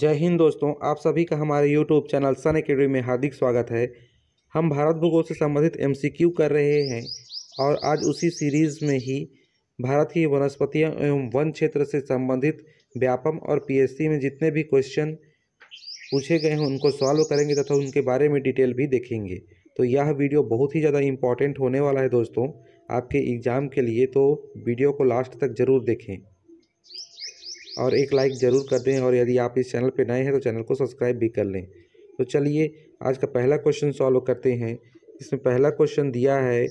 जय हिंद दोस्तों आप सभी का हमारे यूट्यूब चैनल सन अकेडमी में हार्दिक स्वागत है हम भारत भूगोल से संबंधित एम कर रहे हैं और आज उसी सीरीज़ में ही भारत की वनस्पतियाँ एवं वन क्षेत्र से संबंधित व्यापम और पीएससी में जितने भी क्वेश्चन पूछे गए हैं उनको सॉल्व करेंगे तथा उनके बारे में डिटेल भी देखेंगे तो यह वीडियो बहुत ही ज़्यादा इम्पॉर्टेंट होने वाला है दोस्तों आपके एग्ज़ाम के लिए तो वीडियो को लास्ट तक ज़रूर देखें और एक लाइक ज़रूर कर दें और यदि आप इस चैनल पर नए हैं तो चैनल को सब्सक्राइब भी कर लें तो चलिए आज का पहला क्वेश्चन सॉल्व करते हैं इसमें पहला क्वेश्चन दिया है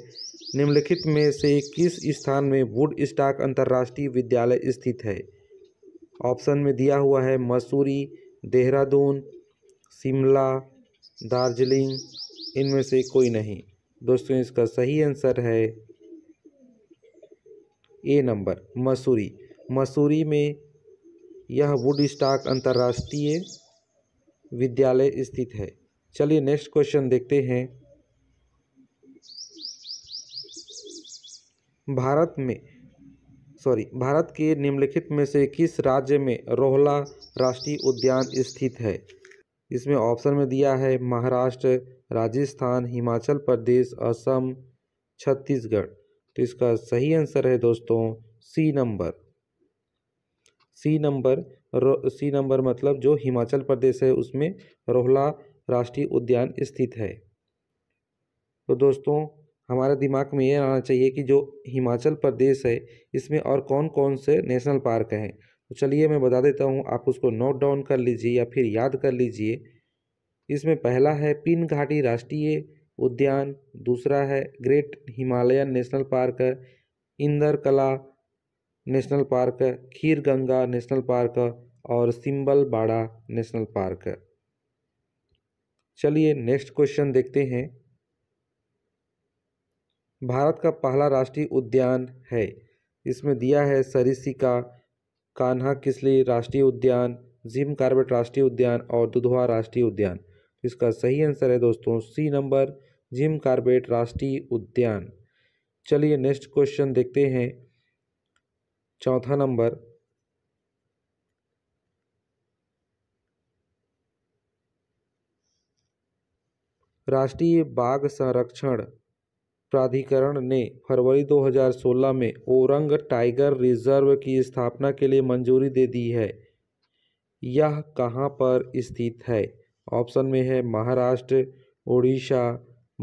निम्नलिखित में से किस स्थान में वुड स्टाक अंतर्राष्ट्रीय विद्यालय स्थित है ऑप्शन में दिया हुआ है मसूरी देहरादून शिमला दार्जिलिंग इनमें से कोई नहीं दोस्तों इसका सही आंसर है ए नंबर मसूरी मसूरी में यह वुड स्टॉक अंतर्राष्ट्रीय विद्यालय स्थित है चलिए नेक्स्ट क्वेश्चन देखते हैं भारत में सॉरी भारत के निम्नलिखित में से किस राज्य में रोहला राष्ट्रीय उद्यान स्थित है इसमें ऑप्शन में दिया है महाराष्ट्र राजस्थान हिमाचल प्रदेश असम छत्तीसगढ़ तो इसका सही आंसर है दोस्तों C number C number C number मतलब जो हिमाचल प्रदेश है उसमें रोहला राष्ट्रीय उद्यान स्थित है तो दोस्तों हमारे दिमाग में ये आना चाहिए कि जो हिमाचल प्रदेश है इसमें और कौन कौन से नेशनल पार्क हैं तो चलिए मैं बता देता हूँ आप उसको नोट डाउन कर लीजिए या फिर याद कर लीजिए इसमें पहला है पिन घाटी राष्ट्रीय उद्यान दूसरा है great Himalayan national park Inderkilla national park Khirganga national park और सिम्बल बाड़ा नेशनल पार्क चलिए नेक्स्ट क्वेश्चन देखते हैं भारत का पहला राष्ट्रीय उद्यान है इसमें दिया है सरिसिका कान्हा किसली राष्ट्रीय उद्यान जिम कार्बेट राष्ट्रीय उद्यान और दुधवा राष्ट्रीय उद्यान इसका सही आंसर है दोस्तों सी नंबर जिम कार्बेट राष्ट्रीय उद्यान चलिए नेक्स्ट क्वेश्चन देखते हैं चौथा नंबर राष्ट्रीय बाघ संरक्षण प्राधिकरण ने फरवरी 2016 में ओरंग टाइगर रिजर्व की स्थापना के लिए मंजूरी दे दी है यह कहाँ पर स्थित है ऑप्शन में है महाराष्ट्र उड़ीसा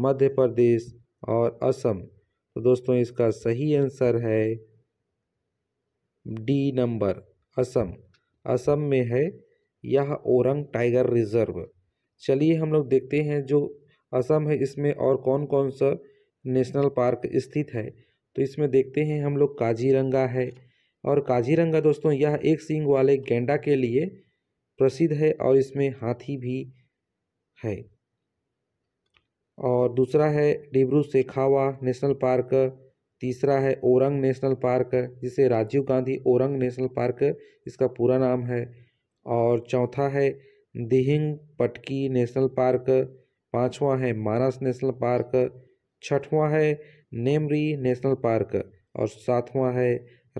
मध्य प्रदेश और असम तो दोस्तों इसका सही आंसर है डी नंबर असम असम में है यह ओरंग टाइगर रिजर्व चलिए हम लोग देखते हैं जो असम है इसमें और कौन कौन सा नेशनल पार्क स्थित है तो इसमें देखते हैं हम लोग काजीरंगा है और काजीरंगा दोस्तों यह एक सींग वाले गेंडा के लिए प्रसिद्ध है और इसमें हाथी भी है और दूसरा है डिब्रू सेखावा नेशनल पार्क तीसरा है ओरंग नेशनल पार्क जिसे राजीव गांधी ओरंग नेशनल पार्क इसका पूरा नाम है और चौथा है दिहिंग पटकी नेशनल पार्क पांचवा है मानस नेशनल पार्क छठवां है नेमरी नेशनल पार्क और सातवां है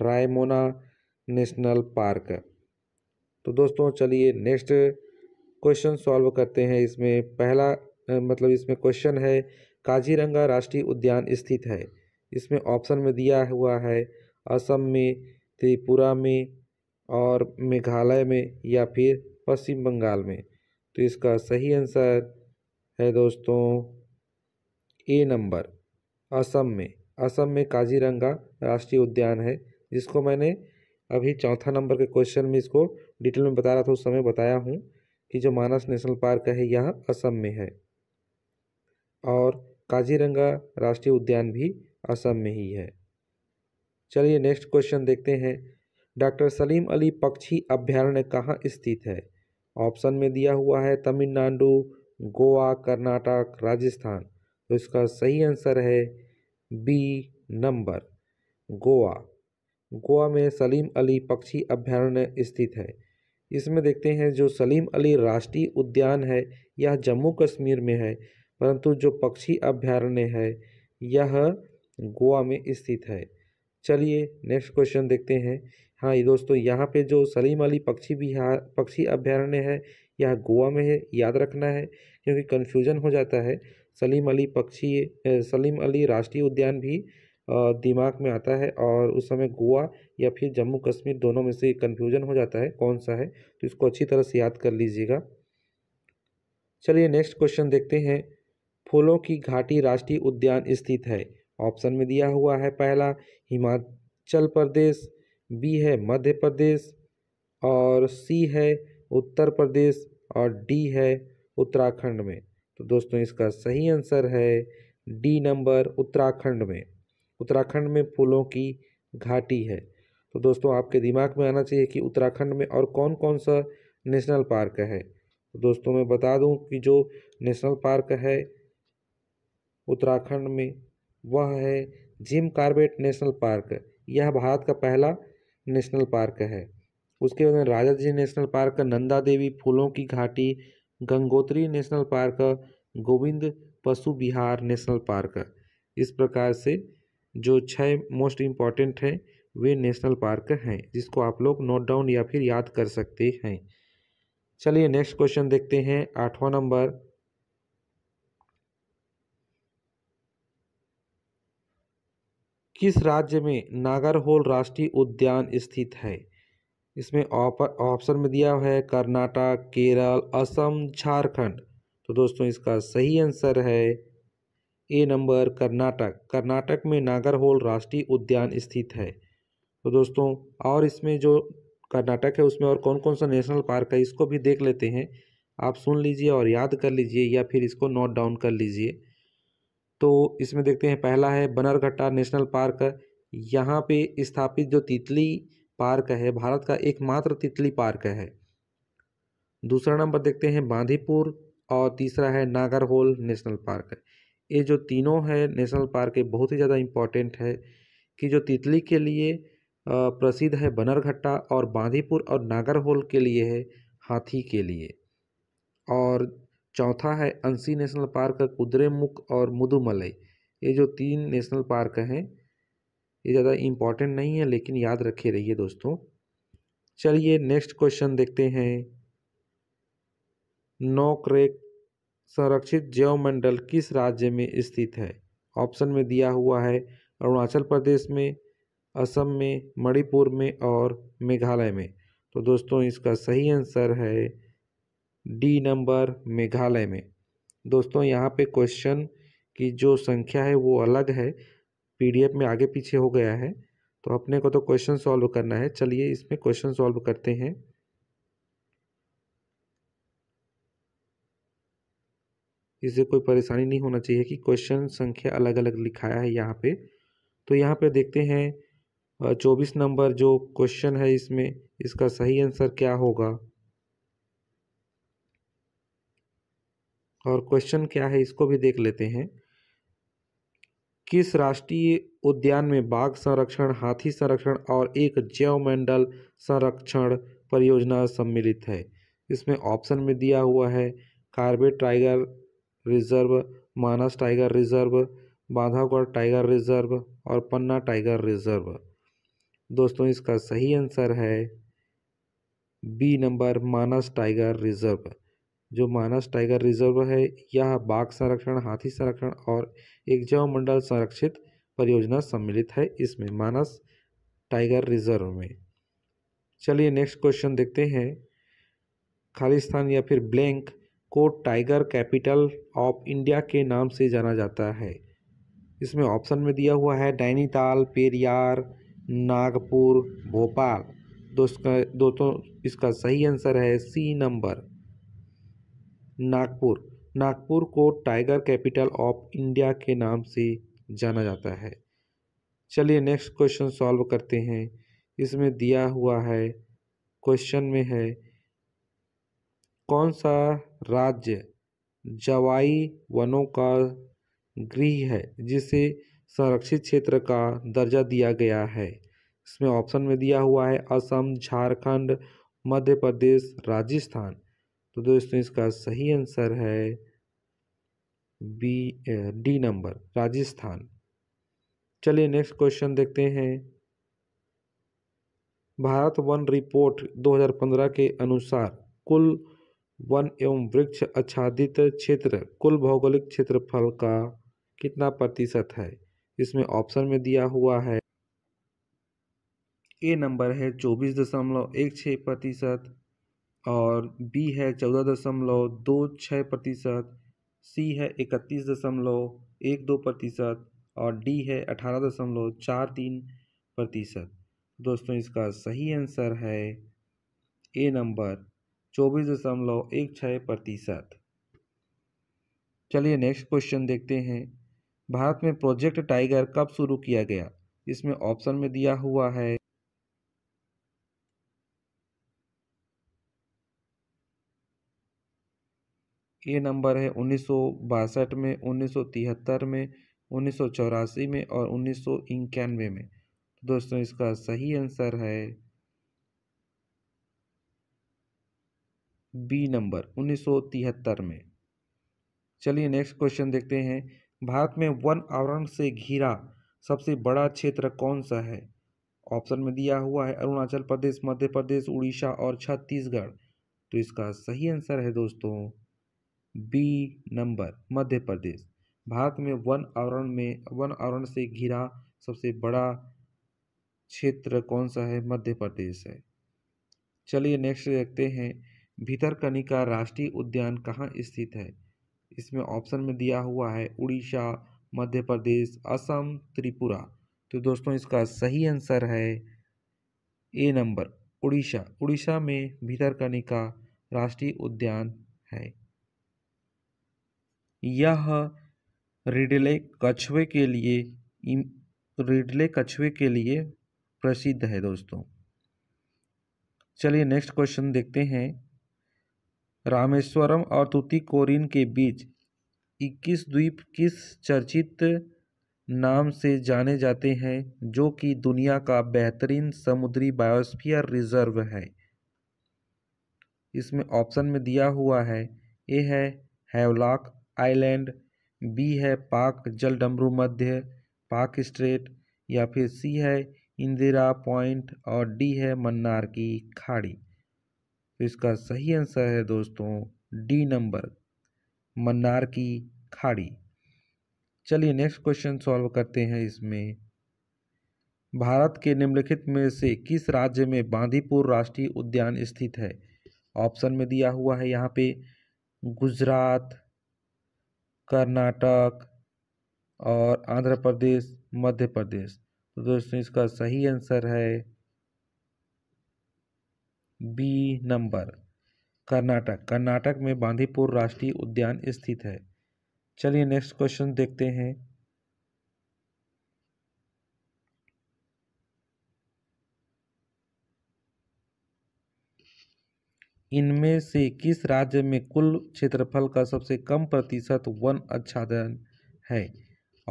रायमोना नेशनल पार्क तो दोस्तों चलिए नेक्स्ट क्वेश्चन सॉल्व करते हैं इसमें पहला मतलब इसमें क्वेश्चन है काजीरंगा राष्ट्रीय उद्यान स्थित है इसमें ऑप्शन में दिया हुआ है असम में त्रिपुरा में और मेघालय में या फिर पश्चिम बंगाल में तो इसका सही आंसर है दोस्तों ए नंबर असम में असम में काजीरंगा राष्ट्रीय उद्यान है जिसको मैंने अभी चौथा नंबर के क्वेश्चन में इसको डिटेल में बता रहा था उस समय बताया हूँ कि जो मानस नेशनल पार्क है यह असम में है और काजीरंगा राष्ट्रीय उद्यान भी असम में ही है चलिए नेक्स्ट क्वेश्चन देखते हैं डॉक्टर सलीम अली पक्षी अभ्यारण्य कहाँ स्थित है ऑप्शन में दिया हुआ है तमिलनाडु गोवा कर्नाटक राजस्थान तो इसका सही आंसर है बी नंबर गोवा गोवा में सलीम अली पक्षी अभ्यारण्य स्थित है इसमें देखते हैं जो सलीम अली राष्ट्रीय उद्यान है यह जम्मू कश्मीर में है परंतु जो पक्षी अभ्यारण्य है यह गोवा में स्थित है चलिए नेक्स्ट क्वेश्चन देखते हैं हाँ ये दोस्तों यहाँ पे जो सलीम अली पक्षी बिहार पक्षी अभ्यारण्य है यह गोवा में है याद रखना है क्योंकि कन्फ्यूजन हो जाता है सलीम अली पक्षी सलीम अली राष्ट्रीय उद्यान भी दिमाग में आता है और उस समय गोवा या फिर जम्मू कश्मीर दोनों में से कन्फ्यूजन हो जाता है कौन सा है तो इसको अच्छी तरह से याद कर लीजिएगा चलिए नेक्स्ट क्वेश्चन देखते हैं फूलों की घाटी राष्ट्रीय उद्यान स्थित है ऑप्शन में दिया हुआ है पहला हिमाचल प्रदेश बी है मध्य प्रदेश और सी है उत्तर प्रदेश और डी है उत्तराखंड में तो दोस्तों इसका सही आंसर है डी नंबर उत्तराखंड में उत्तराखंड में फूलों की घाटी है तो दोस्तों आपके दिमाग में आना चाहिए कि उत्तराखंड में और कौन कौन सा नेशनल पार्क है तो दोस्तों मैं बता दूं कि जो नेशनल पार्क है उत्तराखंड में वह है जिम कार्बेट नेशनल पार्क यह भारत का पहला नेशनल पार्क है उसके बाद Rajaji national park Nanda Devi फूलों की घाटी गंगोत्री नेशनल पार्क गोविंद पशु बिहार नेशनल पार्क इस प्रकार से जो छः मोस्ट इम्पॉर्टेंट हैं वे नेशनल पार्क हैं जिसको आप लोग नोट डाउन या फिर याद कर सकते हैं चलिए नेक्स्ट क्वेश्चन देखते हैं आठवां नंबर किस राज्य में नागरहोल राष्ट्रीय उद्यान स्थित है इसमें ऑप्शन में दिया है कर्नाटक केरल असम झारखंड तो दोस्तों इसका सही आंसर है ए नंबर कर्नाटक कर्नाटक में नागरहोल राष्ट्रीय उद्यान स्थित है तो दोस्तों और इसमें जो कर्नाटक है उसमें और कौन कौन सा नेशनल पार्क है इसको भी देख लेते हैं आप सुन लीजिए और याद कर लीजिए या फिर इसको नोट डाउन कर लीजिए तो इसमें देखते हैं पहला है बनरघट्टा नेशनल पार्क यहाँ पे स्थापित जो तितली पार्क है भारत का एकमात्र तितली पार्क है दूसरा नंबर देखते हैं बांधीपुर और तीसरा है नागरहोल नेशनल पार्क ये जो तीनों है नेशनल पार्क ये बहुत ही ज़्यादा इम्पॉर्टेंट है कि जो तितली के लिए प्रसिद्ध है बनरघट्टा और बांधीपुर और नागरहोल के लिए है हाथी के लिए और चौथा है अंसी नेशनल पार्क मुख और मुदुमलई ये जो तीन नेशनल पार्क हैं ये ज़्यादा इम्पॉर्टेंट नहीं है लेकिन याद रखे रहिए दोस्तों चलिए नेक्स्ट क्वेश्चन देखते हैं नोक्रेक संरक्षित मंडल किस राज्य में स्थित है ऑप्शन में दिया हुआ है अरुणाचल प्रदेश में असम में मणिपुर में और मेघालय में तो दोस्तों इसका सही आंसर है डी नंबर मेघालय में दोस्तों यहाँ पे क्वेश्चन की जो संख्या है वो अलग है पीडीएफ में आगे पीछे हो गया है तो अपने को तो क्वेश्चन सॉल्व करना है चलिए इसमें क्वेश्चन सॉल्व करते हैं इसे कोई परेशानी नहीं होना चाहिए कि क्वेश्चन संख्या अलग अलग लिखाया है यहाँ पे तो यहाँ पे देखते हैं चौबीस नंबर जो क्वेश्चन है इसमें इसका सही आंसर क्या होगा और क्वेश्चन क्या है इसको भी देख लेते हैं किस राष्ट्रीय उद्यान में बाघ संरक्षण हाथी संरक्षण और एक जैवमंडल संरक्षण परियोजना सम्मिलित है इसमें ऑप्शन में दिया हुआ है Corbett tiger reserve Manas tiger reserve Bandhavgarh tiger reserve और पन्ना टाइगर रिजर्व दोस्तों इसका सही आंसर है B number Manas tiger reserve जो मानस टाइगर रिजर्व है यह बाघ संरक्षण हाथी संरक्षण और एक जैव मंडल संरक्षित परियोजना सम्मिलित है इसमें मानस टाइगर रिजर्व में चलिए नेक्स्ट क्वेश्चन देखते हैं खालिस्तान या फिर ब्लैंक को टाइगर कैपिटल ऑफ इंडिया के नाम से जाना जाता है इसमें ऑप्शन में दिया हुआ है डैनीताल पेरियार नागपुर भोपाल दोस्तों दोस्तों इसका सही आंसर है सी नंबर नागपुर नागपुर को टाइगर कैपिटल ऑफ इंडिया के नाम से जाना जाता है चलिए नेक्स्ट क्वेश्चन सॉल्व करते हैं इसमें दिया हुआ है क्वेश्चन में है कौन सा राज्य जवाई वनों का गृह है जिसे संरक्षित क्षेत्र का दर्जा दिया गया है इसमें ऑप्शन में दिया हुआ है असम झारखंड मध्य प्रदेश राजस्थान तो दोस्तों इसका सही आंसर है बी डी नंबर राजस्थान चलिए नेक्स्ट क्वेश्चन देखते हैं भारत वन रिपोर्ट 2015 के अनुसार कुल वन एवं वृक्ष आच्छादित क्षेत्र कुल भौगोलिक क्षेत्रफल का कितना प्रतिशत है इसमें ऑप्शन में दिया हुआ है ए नंबर है चौबीस दशमलव एक छः प्रतिशत और बी है चौदह दशमलव दो छः प्रतिशत सी है इकतीस दशमलव एक दो प्रतिशत और डी है अठारह दशमलव चार तीन प्रतिशत दोस्तों इसका सही आंसर है ए नंबर चौबीस दशमलव एक छः प्रतिशत चलिए नेक्स्ट क्वेश्चन देखते हैं भारत में प्रोजेक्ट टाइगर कब शुरू किया गया इसमें ऑप्शन में दिया हुआ है ये नंबर है उन्नीस सौ बासठ में उन्नीस सौ तिहत्तर में उन्नीस सौ चौरासी में और उन्नीस सौ इक्यानवे में तो दोस्तों इसका सही आंसर है बी नंबर उन्नीस में चलिए नेक्स्ट क्वेश्चन देखते हैं भारत में वन आवरण से घिरा सबसे बड़ा क्षेत्र कौन सा है ऑप्शन में दिया हुआ है अरुणाचल प्रदेश मध्य प्रदेश उड़ीसा और छत्तीसगढ़ तो इसका सही आंसर है दोस्तों बी नंबर मध्य प्रदेश भारत में वन आवरण में वन आवरण से घिरा सबसे बड़ा क्षेत्र कौन सा है मध्य प्रदेश है चलिए नेक्स्ट देखते हैं भीतरकनिका राष्ट्रीय उद्यान कहाँ स्थित है इसमें ऑप्शन में दिया हुआ है उड़ीसा मध्य प्रदेश असम त्रिपुरा तो दोस्तों इसका सही आंसर है ए नंबर उड़ीसा उड़ीसा में भीतरकनिका राष्ट्रीय उद्यान है यह रिडले कछुए के लिए रिडले कछुए के लिए प्रसिद्ध है दोस्तों चलिए नेक्स्ट क्वेश्चन देखते हैं रामेश्वरम और तुतिकोरिन के बीच 21 द्वीप किस चर्चित नाम से जाने जाते हैं जो कि दुनिया का बेहतरीन समुद्री बायोस्फीयर रिजर्व है इसमें ऑप्शन में दिया हुआ है ए है हैवलाक आइलैंड बी है पाक जल डमरू मध्य पाक स्ट्रेट या फिर सी है इंदिरा पॉइंट और डी है मन्नार की खाड़ी तो इसका सही आंसर है दोस्तों डी नंबर मन्नार की खाड़ी चलिए नेक्स्ट क्वेश्चन सॉल्व करते हैं इसमें भारत के निम्नलिखित में से किस राज्य में बांदीपुर राष्ट्रीय उद्यान स्थित है ऑप्शन में दिया हुआ है यहाँ पे गुजरात कर्नाटक और आंध्र प्रदेश मध्य प्रदेश तो दोस्तों इसका सही आंसर है बी नंबर कर्नाटक कर्नाटक में बांदीपुर राष्ट्रीय उद्यान स्थित है चलिए नेक्स्ट क्वेश्चन देखते हैं इनमें से किस राज्य में कुल क्षेत्रफल का सबसे कम प्रतिशत वन आच्छादन है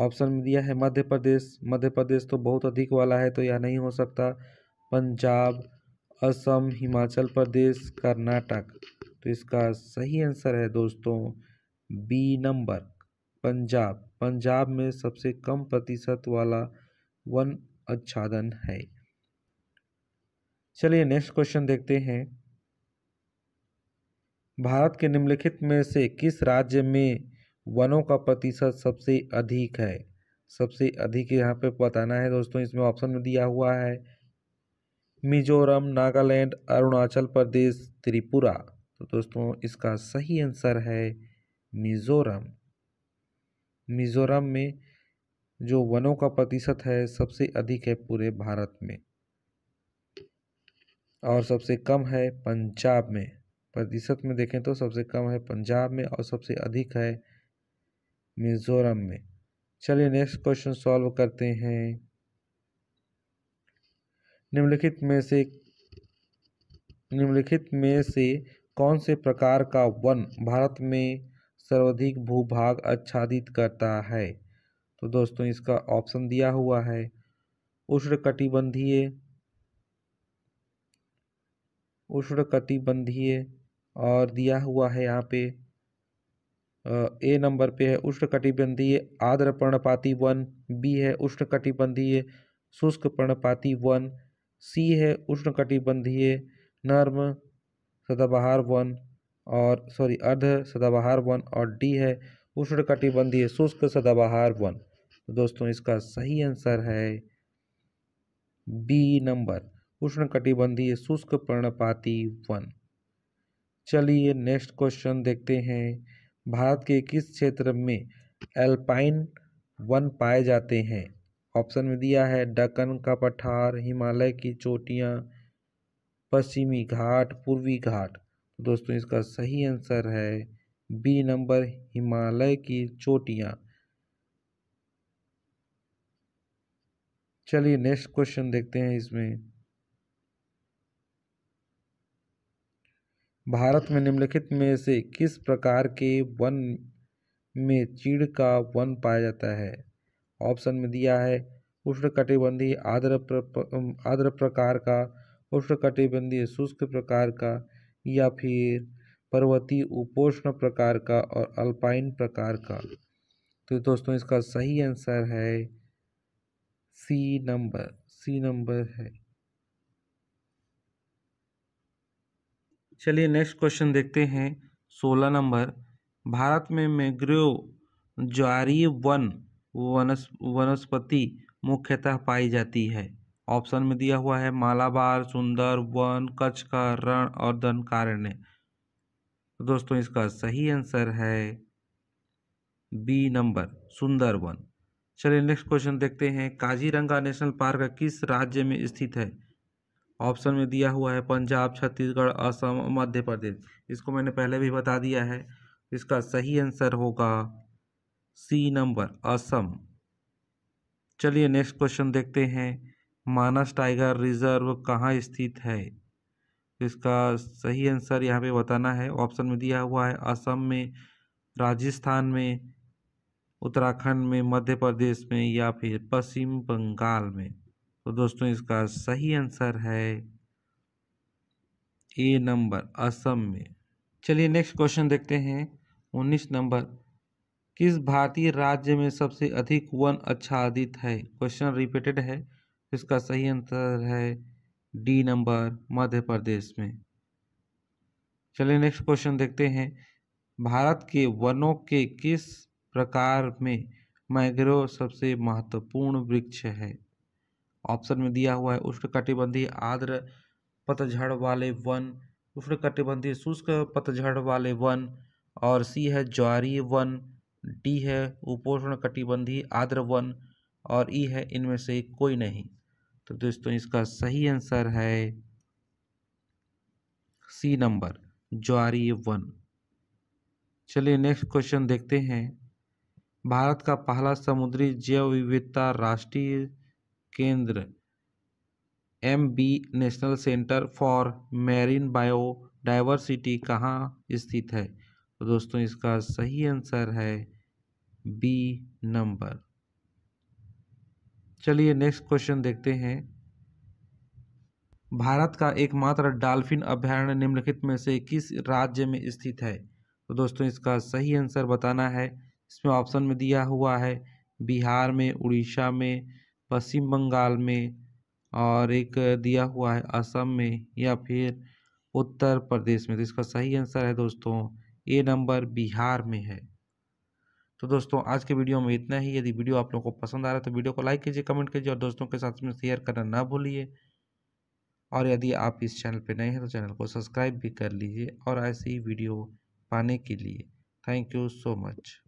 ऑप्शन में दिया है मध्य प्रदेश मध्य प्रदेश तो बहुत अधिक वाला है तो यह नहीं हो सकता पंजाब असम हिमाचल प्रदेश कर्नाटक तो इसका सही आंसर है दोस्तों बी नंबर पंजाब पंजाब में सबसे कम प्रतिशत वाला वन आच्छादन है चलिए नेक्स्ट क्वेश्चन देखते हैं भारत के निम्नलिखित में से किस राज्य में वनों का प्रतिशत सबसे अधिक है सबसे अधिक यहाँ पे बताना है दोस्तों इसमें ऑप्शन में दिया हुआ है मिजोरम नागालैंड अरुणाचल प्रदेश त्रिपुरा तो दोस्तों इसका सही आंसर है मिजोरम मिजोरम में जो वनों का प्रतिशत है सबसे अधिक है पूरे भारत में और सबसे कम है पंजाब में प्रतिशत में देखें तो सबसे कम है पंजाब में और सबसे अधिक है मिज़ोरम में चलिए नेक्स्ट क्वेश्चन सॉल्व करते हैं निम्नलिखित में से निम्नलिखित में से कौन से प्रकार का वन भारत में सर्वाधिक भूभाग आच्छादित करता है तो दोस्तों इसका ऑप्शन दिया हुआ है उष्णकटिबंधीय उष्णकटिबंधीय और दिया हुआ है यहाँ पे ए नंबर पे है उष्णकटिबंधीय आर्द्र पर्णपाती वन बी है उष्णकटिबंधीय शुष्क पर्णपाती वन सी है उष्णकटिबंधीय नर्म सदाबहार वन और सॉरी अर्ध सदाबहार वन और डी है उष्णकटिबंधीय शुष्क सदाबहार वन तो दोस्तों इसका सही आंसर है बी नंबर उष्णकटिबंधीय शुष्क पर्णपाती वन चलिए नेक्स्ट क्वेश्चन देखते हैं भारत के किस क्षेत्र में एल्पाइन वन पाए जाते हैं ऑप्शन में दिया है डकन का पठार हिमालय की चोटियाँ पश्चिमी घाट पूर्वी घाट दोस्तों इसका सही आंसर है बी नंबर हिमालय की चोटियाँ चलिए नेक्स्ट क्वेश्चन देखते हैं इसमें भारत में निम्नलिखित में से किस प्रकार के वन में चीड़ का वन पाया जाता है ऑप्शन में दिया है उष्णकटिबंधीय आद्र आद्र प्रकार का उष्णकटिबंधीय शुष्क प्रकार का या फिर पर्वतीय उपोष्ण प्रकार का और अल्पाइन प्रकार का तो दोस्तों इसका सही आंसर है सी नंबर सी नंबर है चलिए नेक्स्ट क्वेश्चन देखते हैं सोलह नंबर भारत में मैग्रो ज्वारी वन वनस वनस्पति मुख्यतः पाई जाती है ऑप्शन में दिया हुआ है मालाबार सुंदर वन कच्छ का रण और कारण्य तो दोस्तों इसका सही आंसर है बी नंबर सुंदर वन चलिए नेक्स्ट क्वेश्चन देखते हैं काजीरंगा नेशनल पार्क किस राज्य में स्थित है ऑप्शन में दिया हुआ है पंजाब छत्तीसगढ़ असम मध्य प्रदेश इसको मैंने पहले भी बता दिया है इसका सही आंसर होगा सी नंबर असम चलिए नेक्स्ट क्वेश्चन देखते हैं मानस टाइगर रिजर्व कहाँ स्थित है इसका सही आंसर यहाँ पे बताना है ऑप्शन में दिया हुआ है असम में राजस्थान में उत्तराखंड में मध्य प्रदेश में या फिर पश्चिम बंगाल में तो दोस्तों इसका सही आंसर है ए नंबर असम में चलिए नेक्स्ट क्वेश्चन देखते हैं उन्नीस नंबर किस भारतीय राज्य में सबसे अधिक वन आच्छादित है क्वेश्चन रिपीटेड है इसका सही आंसर है डी नंबर मध्य प्रदेश में चलिए नेक्स्ट क्वेश्चन देखते हैं भारत के वनों के किस प्रकार में मैग्रो सबसे महत्वपूर्ण वृक्ष है ऑप्शन में दिया हुआ है उष्णकटिबंधीय आर्द्र पतझड़ वाले वन उष्णकटिबंधीय शुष्क पतझड़ वाले वन और सी है ज्वारी वन डी है उपोषण कटिबंधीय आर्द्र वन और ई है इनमें से कोई नहीं तो दोस्तों इसका सही आंसर है सी नंबर ज्वारी वन चलिए नेक्स्ट क्वेश्चन देखते हैं भारत का पहला समुद्री जैव विविधता राष्ट्रीय केंद्र M B national centre for marine biodiversity कहाँ स्थित है तो दोस्तों इसका सही आंसर है बी नंबर चलिए नेक्स्ट क्वेश्चन देखते हैं भारत का एकमात्र डाल्फिन अभ्यारण्य निम्नलिखित में से किस राज्य में स्थित है तो दोस्तों इसका सही आंसर बताना है इसमें ऑप्शन में दिया हुआ है बिहार में उड़ीसा में पश्चिम बंगाल में और एक दिया हुआ है असम में या फिर उत्तर प्रदेश में तो इसका सही आंसर है दोस्तों ए नंबर बिहार में है तो दोस्तों आज के वीडियो में इतना ही यदि वीडियो आप लोगों को पसंद आ रहा है तो वीडियो को लाइक कीजिए कमेंट कीजिए और दोस्तों के साथ में शेयर करना ना भूलिए और यदि आप इस चैनल पर नए हैं तो चैनल को सब्सक्राइब भी कर लीजिए और ऐसी वीडियो पाने के लिए थैंक यू सो मच